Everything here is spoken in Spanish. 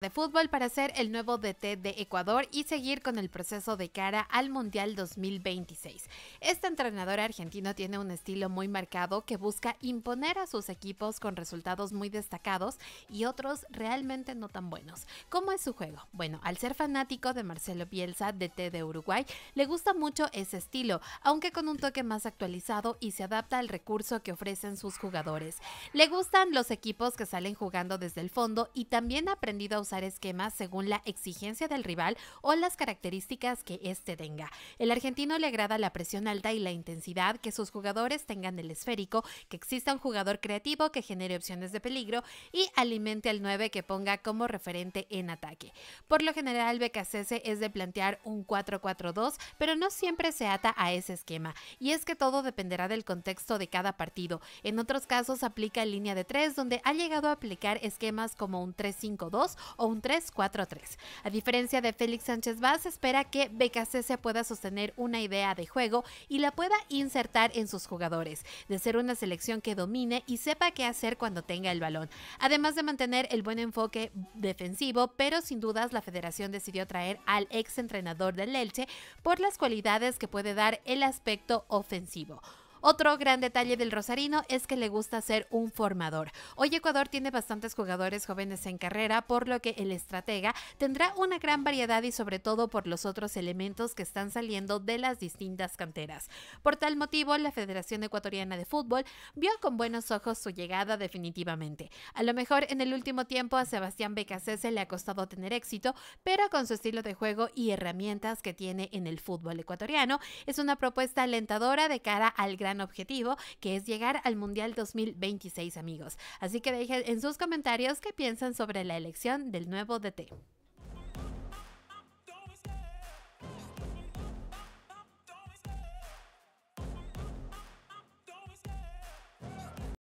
de fútbol para ser el nuevo DT de Ecuador y seguir con el proceso de cara al Mundial 2026. Este entrenador argentino tiene un estilo muy marcado que busca imponer a sus equipos con resultados muy destacados y otros realmente no tan buenos. ¿Cómo es su juego? Bueno, al ser fanático de Marcelo Bielsa, DT de Uruguay, le gusta mucho ese estilo, aunque con un toque más actualizado y se adapta al recurso que ofrecen sus jugadores. Le gustan los equipos que salen jugando desde el fondo y también ha aprendido a usar esquemas según la exigencia del rival o las características que éste tenga. El argentino le agrada la presión alta y la intensidad, que sus jugadores tengan del esférico, que exista un jugador creativo que genere opciones de peligro y alimente al 9 que ponga como referente en ataque. Por lo general, Becasese es de plantear un 4-4-2, pero no siempre se ata a ese esquema, y es que todo dependerá del contexto de cada partido. En otros casos aplica línea de 3, donde ha llegado a aplicar esquemas como un 3-5-2 o un 3-4-3. A diferencia de Félix Sánchez Vaz, espera que BKC pueda sostener una idea de juego y la pueda insertar en sus jugadores, de ser una selección que domine y sepa qué hacer cuando tenga el balón, además de mantener el buen enfoque defensivo, pero sin dudas la federación decidió traer al ex entrenador del Elche por las cualidades que puede dar el aspecto ofensivo. Otro gran detalle del Rosarino es que le gusta ser un formador. Hoy Ecuador tiene bastantes jugadores jóvenes en carrera, por lo que el estratega tendrá una gran variedad y sobre todo por los otros elementos que están saliendo de las distintas canteras. Por tal motivo, la Federación Ecuatoriana de Fútbol vio con buenos ojos su llegada definitivamente. A lo mejor en el último tiempo a Sebastián Becasese le ha costado tener éxito, pero con su estilo de juego y herramientas que tiene en el fútbol ecuatoriano, es una propuesta alentadora de cara al gran objetivo, que es llegar al Mundial 2026, amigos. Así que dejen en sus comentarios qué piensan sobre la elección del nuevo DT.